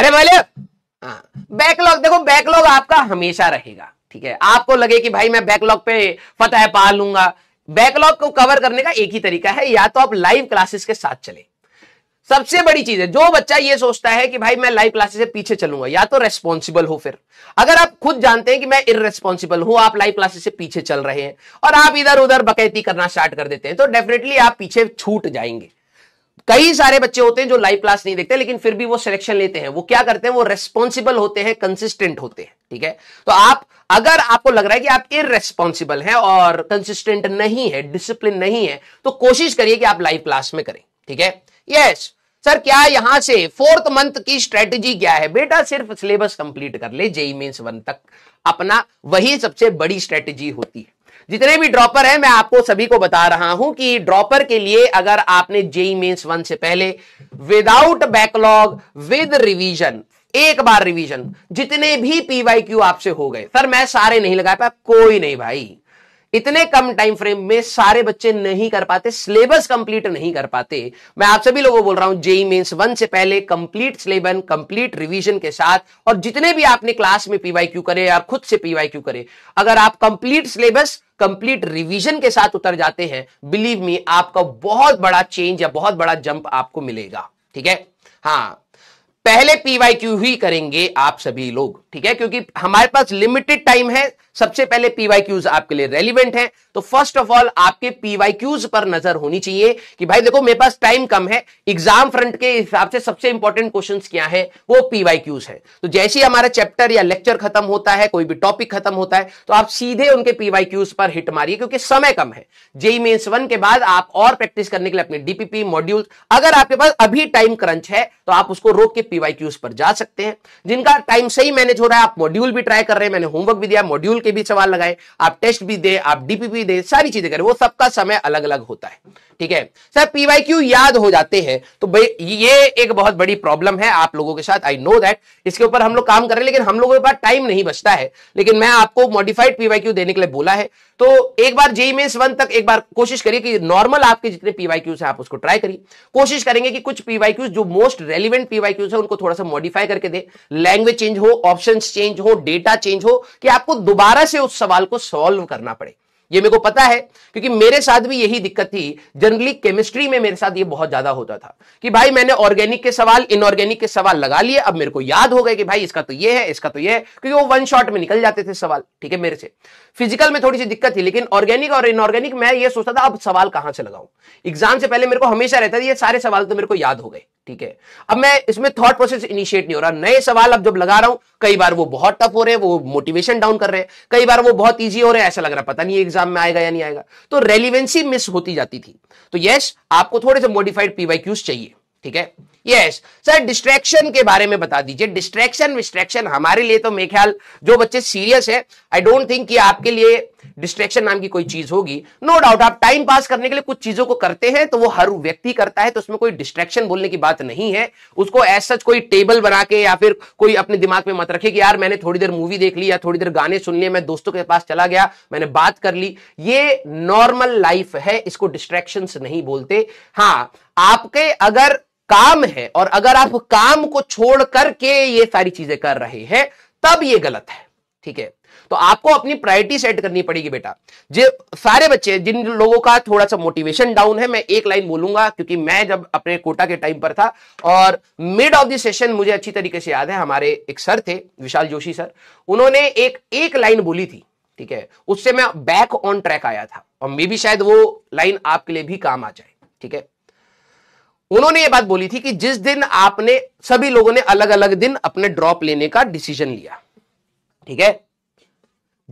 अरे बोले बैकलॉग हाँ। देखो बैकलॉग आपका हमेशा रहेगा ठीक है आपको लगे कि भाई मैं बैकलॉग पे फतेह पा लूंगा बैकलॉग को कवर करने का एक ही तरीका है या तो आप लाइव क्लासेस के साथ चले सबसे बड़ी चीज है जो बच्चा ये सोचता है कि भाई मैं लाइव क्लासेस से पीछे चलूंगा या तो रेस्पॉन्सिबल हो फिर अगर आप खुद जानते हैं कि मैं इनरेस्पॉन्सिबल हूं आप लाइव क्लासेस से पीछे चल रहे हैं और आप इधर उधर बकैती करना स्टार्ट कर देते हैं तो डेफिनेटली आप पीछे छूट जाएंगे कई सारे बच्चे होते हैं जो लाइव क्लास नहीं देखते लेकिन फिर भी वो सिलेक्शन लेते हैं वो क्या करते हैं वो रेस्पॉन्सिबल होते हैं कंसिस्टेंट होते हैं ठीक है तो आप अगर आपको लग रहा है कि आप इनरेस्पॉन्सिबल हैं और कंसिस्टेंट नहीं है डिसिप्लिन नहीं है तो कोशिश करिए कि आप लाइव क्लास में करें ठीक है यस सर क्या यहां से फोर्थ मंथ की स्ट्रेटेजी क्या है बेटा सिर्फ सिलेबस कंप्लीट कर ले जेई मीन वन तक अपना वही सबसे बड़ी स्ट्रेटेजी होती है जितने भी ड्रॉपर हैं मैं आपको सभी को बता रहा हूं कि ड्रॉपर के लिए अगर आपने जेई मेन्स वन से पहले विदाउट बैकलॉग विद रिवीजन एक बार रिवीजन जितने भी पीवाई क्यू आपसे हो गए सर मैं सारे नहीं लगा पाया कोई नहीं भाई इतने कम टाइम फ्रेम में सारे बच्चे नहीं कर पाते सिलेबस कंप्लीट नहीं कर पाते मैं आप सभी लोगों को बोल रहा हूं जेई मेंस वन से पहले कंप्लीट सिलेबन कंप्लीट रिवीजन के साथ और जितने भी आपने क्लास में पीवाई क्यू करे या खुद से पीवाई क्यू करे अगर आप कंप्लीट सिलेबस कंप्लीट रिवीजन के साथ उतर जाते हैं बिलीव मी आपका बहुत बड़ा चेंज या बहुत बड़ा जंप आपको मिलेगा ठीक है हाँ पहले पीवाई क्यू ही करेंगे आप सभी लोग ठीक है क्योंकि हमारे पास लिमिटेड टाइम है सबसे पहले पीवाई क्यूज आपके लिए रेलिवेंट है तो फर्स्ट ऑफ ऑल आपके पीवाई क्यूज पर नजर होनी चाहिए कि भाई देखो मेरे पास टाइम कम है एग्जाम फ्रंट के हिसाब से सबसे इंपॉर्टेंट क्वेश्चन क्या है वो पीवाई क्यूज है तो जैसे ही हमारा चैप्टर या लेक्चर खत्म होता है कोई भी टॉपिक खत्म होता है तो आप सीधे उनके पीवाई क्यूज पर हिट मारिए क्योंकि समय कम है जेई मेन्स वन के बाद आप और प्रैक्टिस करने के लिए अपने डीपीपी मॉड्यूल अगर आपके पास अभी टाइम क्रंच है तो आप उसको रोक के पीवाई क्यूज पर जा सकते हैं जिनका टाइम सही मैनेज हो रहा है आप मॉड्यूल भी ट्राई कर रहे हैं मैंने होमवर्क भी दिया मॉड्यूल के भी सवाल लगाए आप टेस्ट भी दे आप डीपीपी दे सारी चीजें करें वो सबका समय अलग अलग होता है ठीक है सर पीवाई क्यू याद हो जाते हैं तो ये एक बहुत बड़ी प्रॉब्लम है आप लोगों के साथ आई नो दैट इसके ऊपर हम लोग काम कर रहे हैं लेकिन हम लोगों के पास टाइम नहीं बचता है लेकिन मैं आपको मॉडिफाइड पीवाई क्यू देने के लिए बोला है तो एक बार जेई मेन्स वन तक एक बार कोशिश करिए कि नॉर्मल आपके जितने पीवाई क्यूज है आप उसको ट्राई करिए कोशिश करेंगे कि कुछ पीवाई क्यूज जो मोस्ट रेलिवेंट पीवाई क्यूज है उनको थोड़ा सा मॉडिफाई करके दे लैंग्वेज चेंज हो ऑप्शन चेंज हो डेटा चेंज हो कि आपको दोबारा से उस सवाल को सॉल्व करना पड़े ये मेरे को पता है क्योंकि मेरे साथ भी यही दिक्कत थी जनरली केमिस्ट्री में मेरे साथ ये बहुत ज्यादा होता था कि भाई मैंने ऑर्गेनिक के सवाल इनऑर्गेनिक के सवाल लगा लिए अब मेरे को याद हो गए कि भाई इसका तो ये है इसका तो ये है क्योंकि वो वन शॉट में निकल जाते थे सवाल ठीक है मेरे से फिजिकल में थोड़ी सी दिक्कत थी लेकिन ऑर्गेनिक और इनऑर्गेनिक मैं ये सोचता था अब सवाल कहां से लगाऊं एग्जाम से पहले मेरे को हमेशा रहता था ये सारे सवाल तो मेरे को याद हो गए ठीक है अब मैं इसमें थॉट प्रोसेस इनिशिएट नहीं हो रहा नए सवाल अब जब लगा रहा हूं कई बार वो बहुत टफ हो रहे हैं वो मोटिवेशन डाउन कर रहे हैं कई बार वो बहुत ईजी हो रहे हैं ऐसा लग रहा पता नहीं एग्जाम में आएगा या नहीं आएगा तो रेलिवेंसी मिस होती जाती थी तो यस आपको थोड़े से मॉडिफाइड पीवाईक्यूज चाहिए ठीक है यस सर डिस्ट्रैक्शन के बारे में बता दीजिए डिस्ट्रैक्शन विस्ट्रैक्शन हमारे लिए तो मेरे ख्याल जो बच्चे सीरियस है आई डोंट थिंक कि आपके लिए डिस्ट्रेक्शन नाम की कोई चीज होगी नो डाउट आप टाइम पास करने के लिए कुछ चीजों को करते हैं तो वो हर व्यक्ति करता है तो उसमें कोई डिस्ट्रेक्शन बोलने की बात नहीं है उसको एज सच कोई टेबल बना के या फिर कोई अपने दिमाग में मत रखे कि यार मैंने थोड़ी देर मूवी देख ली या थोड़ी देर गाने सुन लिए मैं दोस्तों के पास चला गया मैंने बात कर ली ये नॉर्मल लाइफ है इसको डिस्ट्रेक्शन नहीं बोलते हाँ आपके अगर काम है और अगर आप काम को छोड़ करके ये सारी चीजें कर रहे हैं तब ये गलत है ठीक है तो आपको अपनी प्रायोरिटी सेट करनी पड़ेगी बेटा जो सारे बच्चे जिन लोगों का थोड़ा सा मोटिवेशन डाउन है मैं एक लाइन बोलूंगा क्योंकि मैं जब अपने कोटा के टाइम पर था और मिड ऑफ द सेशन मुझे अच्छी तरीके से याद है हमारे एक सर थे विशाल जोशी सर उन्होंने एक एक लाइन बोली थी ठीक है उससे मैं बैक ऑन ट्रैक आया था और मे भी शायद वो लाइन आपके लिए भी काम आ जाए ठीक है उन्होंने ये बात बोली थी कि जिस दिन आपने सभी लोगों ने अलग अलग दिन अपने ड्रॉप लेने का डिसीजन लिया ठीक है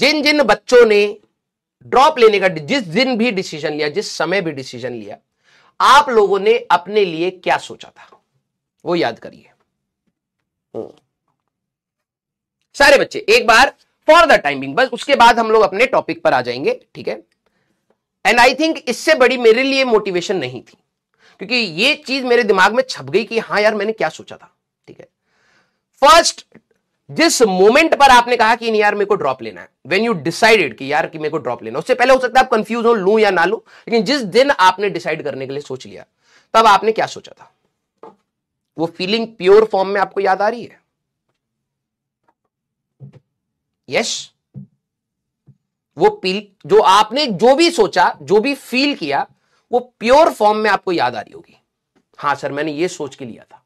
जिन जिन बच्चों ने ड्रॉप लेने का जिस दिन भी डिसीजन लिया जिस समय भी डिसीजन लिया आप लोगों ने अपने लिए क्या सोचा था वो याद करिए हम्म। सारे बच्चे एक बार फॉर द टाइमिंग बस उसके बाद हम लोग अपने टॉपिक पर आ जाएंगे ठीक है एंड आई थिंक इससे बड़ी मेरे लिए मोटिवेशन नहीं थी क्योंकि ये चीज मेरे दिमाग में छप गई कि हाँ यार मैंने क्या सोचा था ठीक है फर्स्ट जिस मोमेंट पर आपने कहा कि यार मेरे को ड्रॉप लेना है वेन यू डिसाइडेड कि यार कि मेरे को ड्रॉप लेना उससे पहले हो सकता है आप कंफ्यूज हो लू या ना लू लेकिन जिस दिन आपने डिसाइड करने के लिए सोच लिया तब आपने क्या सोचा था वो फीलिंग प्योर फॉर्म में आपको याद आ रही है यस yes? वो पील जो आपने जो भी सोचा जो भी फील किया वो प्योर फॉर्म में आपको याद आ रही होगी हां सर मैंने ये सोच के लिया था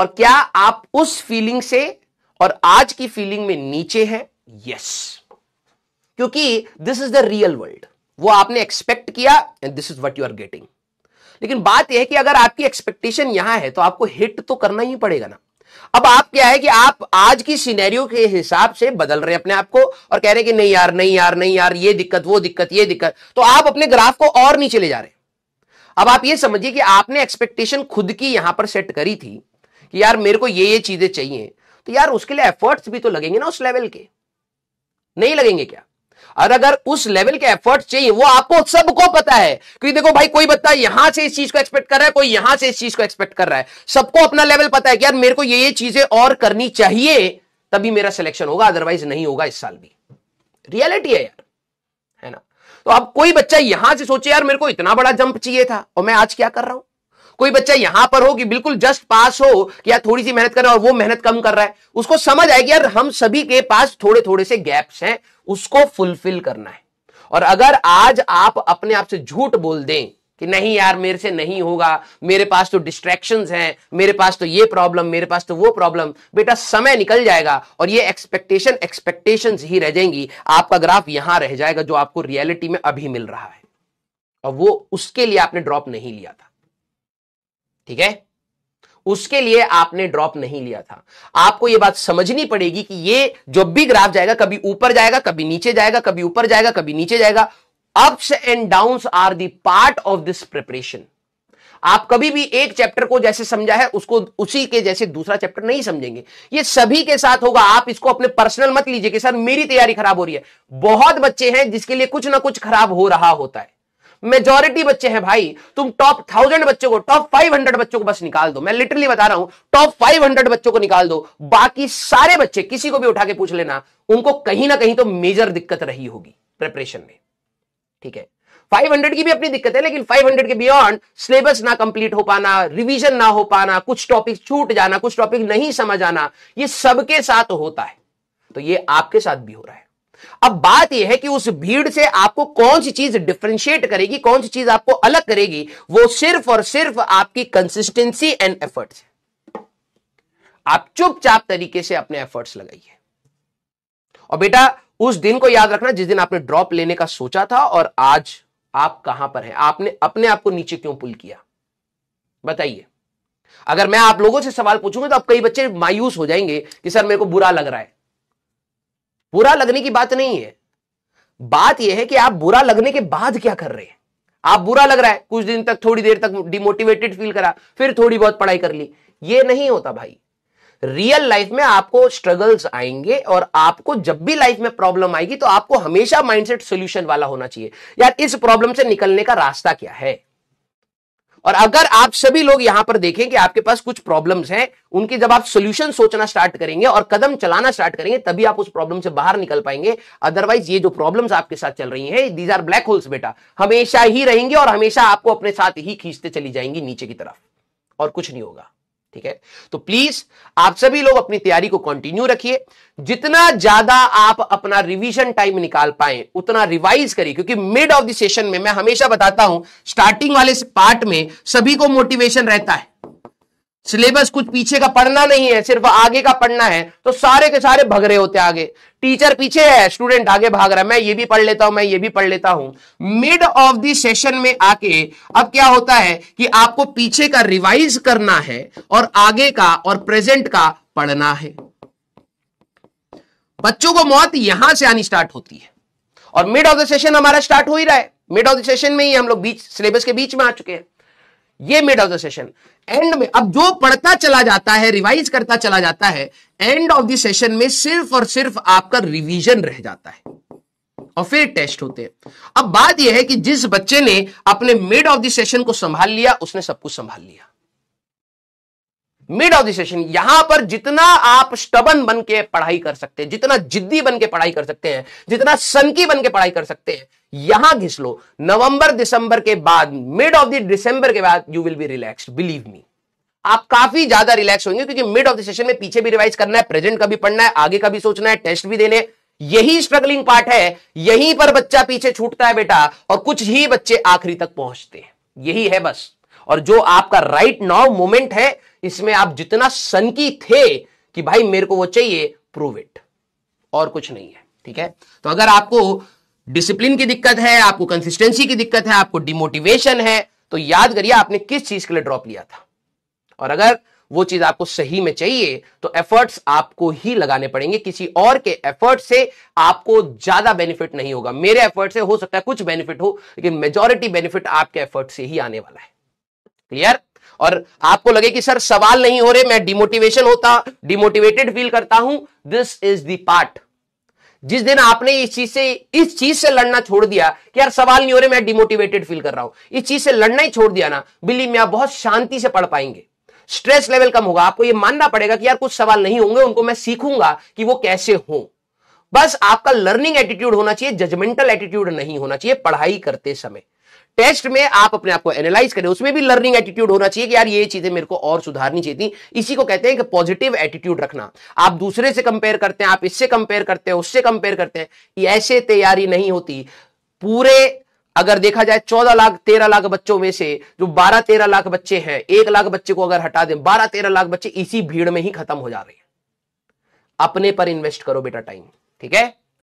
और क्या आप उस फीलिंग से और आज की फीलिंग में नीचे है यस क्योंकि this is the real world वो आपने एक्सपेक्ट किया and this is what you are getting लेकिन बात यह है कि अगर आपकी एक्सपेक्टेशन यहां है तो आपको हिट तो करना ही पड़ेगा ना अब आप क्या है कि आप आज की सिनेरियो के हिसाब से बदल रहे हैं अपने आप को और कह रहे हैं कि नहीं यार नहीं यार नहीं यार ये दिक्कत वो दिक्कत ये दिक्कत तो आप अपने ग्राफ को और नीचे ले जा रहे हैं अब आप ये समझिए कि आपने एक्सपेक्टेशन खुद की यहां पर सेट करी थी कि यार मेरे को ये ये चीजें चाहिए तो यार उसके लिए एफर्ट्स भी तो लगेंगे ना उस लेवल के नहीं लगेंगे क्या और अगर उस लेवल के एफर्ट चाहिए वो आपको सबको पता है क्योंकि देखो भाई कोई बता यहां से इस चीज को एक्सपेक्ट कर रहा है कोई यहां से इस चीज को एक्सपेक्ट कर रहा है सबको अपना लेवल पता है कि यार मेरे को ये ये चीजें और करनी चाहिए तभी मेरा सिलेक्शन होगा अदरवाइज नहीं होगा इस साल भी रियलिटी है यार है ना तो अब कोई बच्चा यहां से सोचे यार मेरे को इतना बड़ा जंप चाहिए था और मैं आज क्या कर रहा हूं कोई बच्चा यहां पर हो कि बिल्कुल जस्ट पास हो कि यार थोड़ी सी मेहनत कर रहा है और वो मेहनत कम कर रहा है उसको समझ आएगी यार हम सभी के पास थोड़े थोड़े से गैप्स हैं उसको फुलफिल करना है और अगर आज आप अपने आप से झूठ बोल दें कि नहीं यार मेरे से नहीं होगा मेरे पास तो डिस्ट्रैक्शंस हैं मेरे पास तो ये प्रॉब्लम मेरे पास तो वो प्रॉब्लम बेटा समय निकल जाएगा और ये एक्सपेक्टेशन एक्सपेक्टेशन ही रह जाएंगी आपका ग्राफ यहां रह जाएगा जो आपको रियलिटी में अभी मिल रहा है और वो उसके लिए आपने ड्रॉप नहीं लिया था ठीक है उसके लिए आपने ड्रॉप नहीं लिया था आपको यह बात समझनी पड़ेगी कि ये जब भी ग्राफ जाएगा कभी ऊपर जाएगा कभी नीचे जाएगा कभी ऊपर जाएगा कभी नीचे जाएगा ups and down are the part of this preparation आप कभी भी एक चैप्टर को जैसे समझा है उसको उसी के जैसे दूसरा चैप्टर नहीं समझेंगे ये सभी के साथ होगा आप इसको अपने पर्सनल मत लीजिए कि सर मेरी तैयारी खराब हो रही है बहुत बच्चे हैं जिसके लिए कुछ ना कुछ खराब हो रहा होता है मेजोरिटी बच्चे हैं भाई तुम टॉप थाउजेंड बच्चों को टॉप फाइव हंड्रेड बच्चों को बस निकाल दो मैं लिटरली बता रहा हूं टॉप फाइव हंड्रेड बच्चों को निकाल दो बाकी सारे बच्चे किसी को भी उठा के पूछ लेना उनको कहीं ना कहीं तो मेजर दिक्कत रही होगी प्रेपरेशन में ठीक है 500 की भी अपनी दिक्कत है लेकिन 500 के बियॉन्ड सिलेबस ना कंप्लीट हो पाना रिवीजन ना हो पाना कुछ टॉपिक छूट जाना कुछ टॉपिक नहीं समझ आना ये सबके साथ होता है तो ये आपके साथ भी हो रहा है अब बात यह है कि उस भीड़ से आपको कौन सी चीज डिफ्रेंशिएट करेगी कौन सी चीज आपको अलग करेगी वो सिर्फ और सिर्फ आपकी कंसिस्टेंसी एंड एफर्ट्स आप चुपचाप तरीके से अपने एफर्ट्स लगाइए और बेटा उस दिन को याद रखना जिस दिन आपने ड्रॉप लेने का सोचा था और आज आप कहां पर हैं आपने अपने आप को नीचे क्यों पुल किया बताइए अगर मैं आप लोगों से सवाल पूछूंगा तो आप कई बच्चे मायूस हो जाएंगे कि सर मेरे को बुरा लग रहा है बुरा लगने की बात नहीं है बात यह है कि आप बुरा लगने के बाद क्या कर रहे हैं आप बुरा लग रहा है कुछ दिन तक थोड़ी देर तक डिमोटिवेटेड फील करा फिर थोड़ी बहुत पढ़ाई कर ली ये नहीं होता भाई रियल लाइफ में आपको स्ट्रगल्स आएंगे और आपको जब भी लाइफ में प्रॉब्लम आएगी तो आपको हमेशा माइंडसेट सॉल्यूशन वाला होना चाहिए यार इस प्रॉब्लम से निकलने का रास्ता क्या है और अगर आप सभी लोग यहां पर देखें कि आपके पास कुछ प्रॉब्लम्स हैं उनकी जब आप सोल्यूशन सोचना स्टार्ट करेंगे और कदम चलाना स्टार्ट करेंगे तभी आप उस प्रॉब्लम से बाहर निकल पाएंगे अदरवाइज ये जो प्रॉब्लम्स आपके साथ चल रही हैं दीज आर ब्लैक होल्स बेटा हमेशा ही रहेंगे और हमेशा आपको अपने साथ ही खींचते चली जाएंगी नीचे की तरफ और कुछ नहीं होगा ठीक है तो प्लीज आप सभी लोग अपनी तैयारी को कंटिन्यू रखिए जितना ज्यादा आप अपना रिवीजन टाइम निकाल पाए उतना रिवाइज करिए क्योंकि मिड ऑफ द सेशन में मैं हमेशा बताता हूं स्टार्टिंग वाले पार्ट में सभी को मोटिवेशन रहता है सिलेबस कुछ पीछे का पढ़ना नहीं है सिर्फ आगे का पढ़ना है तो सारे के सारे भग रहे होते आगे टीचर पीछे है स्टूडेंट आगे भाग रहा है मैं ये भी पढ़ लेता हूं मैं ये भी पढ़ लेता हूं मिड ऑफ द सेशन में आके अब क्या होता है कि आपको पीछे का रिवाइज करना है और आगे का और प्रेजेंट का पढ़ना है बच्चों को मौत यहां से आनी स्टार्ट होती है और मिड ऑफ द सेशन हमारा स्टार्ट हो ही रहा है मिड ऑफ द सेशन में ही हम लोग बीच सिलेबस के बीच में आ चुके हैं ये mid of the session end में अब जो पढ़ता चला जाता है रिवाइज करता चला जाता है एंड ऑफ द सेशन में सिर्फ और सिर्फ आपका रिवीजन रह जाता है और फिर टेस्ट होते हैं अब बात यह है कि जिस बच्चे ने अपने मिड ऑफ द सेशन को संभाल लिया उसने सब कुछ संभाल लिया मिड ऑफ द सेशन यहां पर जितना आप स्टबन बन के पढ़ाई कर सकते हैं जितना जिद्दी बन के पढ़ाई कर सकते हैं जितना सनकी बन के पढ़ाई कर सकते हैं यहां घिस लो नवंबर दिसंबर के बाद मिड ऑफ द दिसंबर के बाद you will be relax believe me आप काफी ज्यादा रिलैक्स होंगे क्योंकि मिड ऑफ द सेशन में पीछे भी रिवाइज करना है प्रेजेंट का भी पढ़ना है आगे का भी सोचना है टेस्ट भी देने यही स्ट्रगलिंग पार्ट है यहीं पर बच्चा पीछे छूटता है बेटा और कुछ ही बच्चे आखिरी तक पहुंचते हैं यही है बस और जो आपका राइट नाउ मोमेंट है इसमें आप जितना सनकी थे कि भाई मेरे को वो चाहिए प्रूव इट और कुछ नहीं है ठीक है तो अगर आपको डिसिप्लिन की दिक्कत है आपको कंसिस्टेंसी की दिक्कत है आपको डिमोटिवेशन है तो याद करिए आपने किस चीज के लिए ड्रॉप लिया था और अगर वो चीज आपको सही में चाहिए तो एफर्ट्स आपको ही लगाने पड़ेंगे किसी और के एफर्ट से आपको ज्यादा बेनिफिट नहीं होगा मेरे एफर्ट से हो सकता है कुछ बेनिफिट हो लेकिन मेजोरिटी बेनिफिट आपके एफर्ट से ही आने वाला है क्लियर और आपको लगे कि सर सवाल नहीं हो रहे मैं डिमोटिवेशन होता डिमोटिवेटेड फील करता हूं दिस इज दार्ट जिस दिन आपने इस चीज से इस चीज से लड़ना छोड़ दिया कि यार सवाल नहीं हो रहे मैं डिमोटिवेटेड फील कर रहा हूं इस चीज से लड़ना ही छोड़ दिया ना बिल्ली में आप बहुत शांति से पढ़ पाएंगे स्ट्रेस लेवल कम होगा आपको यह मानना पड़ेगा कि यार कुछ सवाल नहीं होंगे उनको मैं सीखूंगा कि वो कैसे हो बस आपका लर्निंग एटीट्यूड होना चाहिए जजमेंटल एटीट्यूड नहीं होना चाहिए पढ़ाई करते समय टेस्ट में आप अपने आप को एनालाइज करें उसमें भी लर्निंग एटीट्यूड होना चाहिए कि यार ये चीजें मेरे को और सुधारनी चाहिए थी इसी को कहते हैं कि पॉजिटिव एटीट्यूड रखना आप दूसरे से कंपेयर करते हैं आप इससे कंपेयर करते हैं उससे कंपेयर करते हैं ऐसे तैयारी नहीं होती पूरे अगर देखा जाए चौदह लाख तेरह लाख बच्चों में से जो बारह तेरह लाख बच्चे हैं एक लाख बच्चे को अगर हटा दें बारह तेरह लाख बच्चे इसी भीड़ में ही खत्म हो जा रहे हैं अपने पर इन्वेस्ट करो बेटा टाइम ठीक है